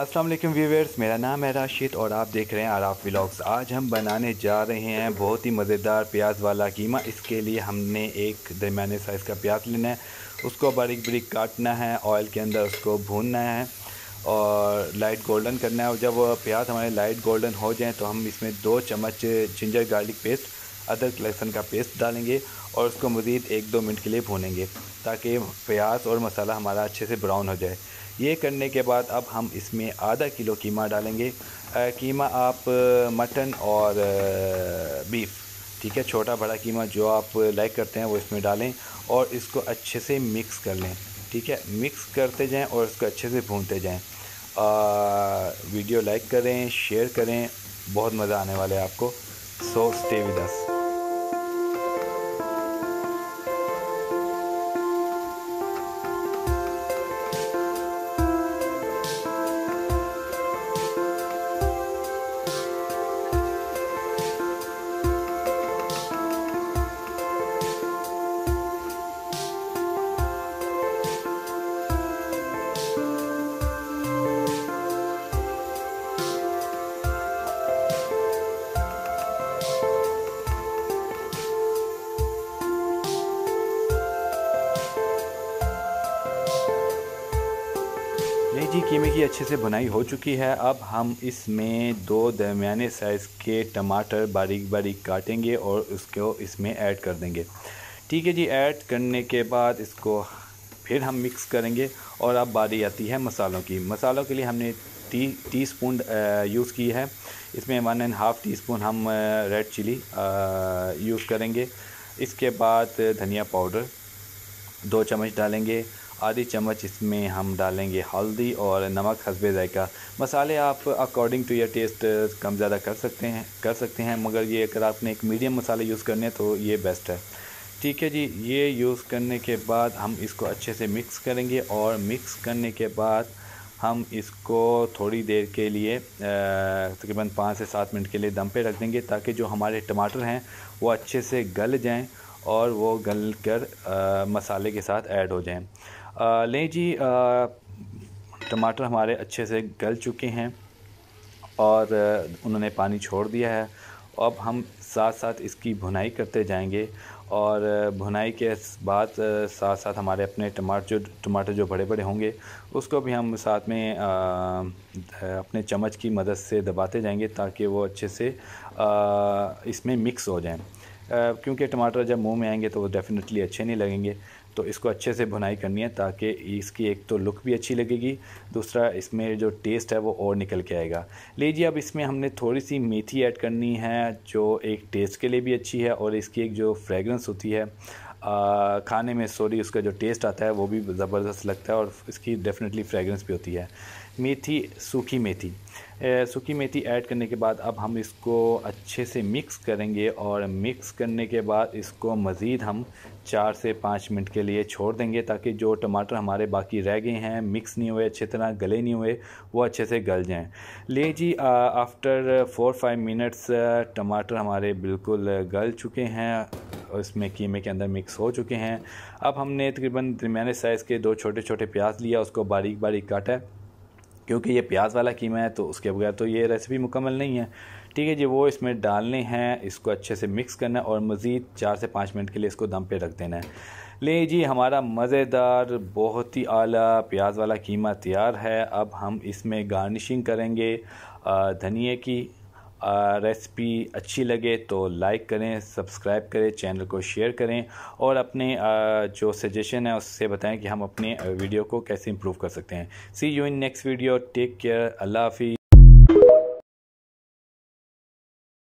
Aslam viewers मेरा नाम है राशिद और आप देख रहे हैं आराफ व्लॉग्स आज हम बनाने जा रहे हैं बहुत ही मज़ेदार प्याज वाला कीमा इसके लिए हमने एक दरमिया साइज़ का प्याज लेना है उसको बारीक बारीक काटना है ऑयल के अंदर उसको भूनना है और लाइट गोल्डन करना है और जब प्याज हमारे लाइट गोल्डन हो जाए तो हम इसमें दो चम्मच जिंजर गार्लिक पेस्ट अदरक लहसुन का पेस्ट डालेंगे और उसको मज़ीद एक दो मिनट के लिए भूनेंगे ताकि प्याज और मसाला हमारा अच्छे से ब्राउन हो जाए ये करने के बाद अब हम इसमें आधा किलो कीमा डालेंगे आ, कीमा आप मटन और बीफ़ ठीक है छोटा बड़ा कीमा जो आप लाइक करते हैं वो इसमें डालें और इसको अच्छे से मिक्स कर लें ठीक है मिक्स करते जाएं और इसको अच्छे से भूनते जाएं आ, वीडियो लाइक करें शेयर करें बहुत मज़ा आने वाला है आपको सो स्टे विद अस नहीं जी कीमे की अच्छे से बनाई हो चुकी है अब हम इसमें दो दरमियाने साइज़ के टमाटर बारीक बारीक काटेंगे और उसको इसमें ऐड कर देंगे ठीक है जी ऐड करने के बाद इसको फिर हम मिक्स करेंगे और अब बारी आती है मसालों की मसालों के लिए हमने टी टी स्पून यूज़ की है इसमें one and half teaspoon हम रेड चिली यूज़ करेंगे इसके बाद धनिया पाउडर दो चम्मच डालेंगे आधी चम्मच इसमें हम डालेंगे हल्दी और नमक हसबे ज़ायका मसाले आप अकॉर्डिंग टू योर टेस्ट कम ज़्यादा कर सकते हैं कर सकते हैं मगर ये अगर आपने एक मीडियम मसाले यूज़ करने तो ये बेस्ट है ठीक है जी ये यूज़ करने के बाद हम इसको अच्छे से मिक्स करेंगे और मिक्स करने के बाद हम इसको थोड़ी देर के लिए तकरीबन पाँच से सात मिनट के लिए दम पे रख देंगे ताकि जो हमारे टमाटर हैं वो अच्छे से गल जाएं और वो गल कर आ, मसाले के साथ ऐड हो जाएं लें जी टमाटर हमारे अच्छे से गल चुके हैं और उन्होंने पानी छोड़ दिया है अब हम साथ साथ इसकी भुनाई करते जाएंगे और भुनाई के बाद साथ साथ हमारे अपने टमाटर जो टमाटर जो बड़े बड़े होंगे उसको भी हम साथ में आ, अपने चम्मच की मदद से दबाते जाएंगे ताकि वो अच्छे से आ, इसमें मिक्स हो जाएं क्योंकि टमाटर जब मुंह में आएंगे तो वो डेफ़िनेटली अच्छे नहीं लगेंगे तो इसको अच्छे से भुनाई करनी है ताकि इसकी एक तो लुक भी अच्छी लगेगी दूसरा इसमें जो टेस्ट है वो और निकल के आएगा लीजिए अब इसमें हमने थोड़ी सी मेथी ऐड करनी है जो एक टेस्ट के लिए भी अच्छी है और इसकी एक जो फ्रेगरेंस होती है खाने में सॉरी उसका जो टेस्ट आता है वो भी ज़बरदस्त लगता है और इसकी डेफिनेटली फ्रेगरेंस भी होती है मेथी सूखी मेथी सूखी मेथी ऐड करने के बाद अब हम इसको अच्छे से मिक्स करेंगे और मिक्स करने के बाद इसको मज़ीद हम चार से पाँच मिनट के लिए छोड़ देंगे ताकि जो टमाटर हमारे बाकी रह गए हैं मिक्स नहीं हुए अच्छे तरह गले नहीं हुए वो अच्छे से गल जाएं ले जी आ, आफ्टर फोर फाइव मिनट्स टमाटर हमारे बिल्कुल गल चुके हैं इसमें कीमे के अंदर मिक्स हो चुके हैं अब हमने तकरीबन दरमियाने साइज़ के दो छोटे छोटे प्याज लिया उसको बारीक बारीक काटा क्योंकि ये प्याज वाला कीमा है तो उसके बगैर तो ये रेसिपी मुकम्मल नहीं है ठीक है जी वो इसमें डालने हैं इसको अच्छे से मिक्स करना है और मज़ीद चार से पाँच मिनट के लिए इसको दम पे रख देना है ले जी हमारा मज़ेदार बहुत ही आला प्याज वाला कीमा तैयार है अब हम इसमें गार्निशिंग करेंगे धनिए की रेसिपी अच्छी लगे तो लाइक करें सब्सक्राइब करें चैनल को शेयर करें और अपने जो सजेशन है उससे बताएं कि हम अपने वीडियो को कैसे इम्प्रूव कर सकते हैं see you in next video take care अल्लाह हाफ़ी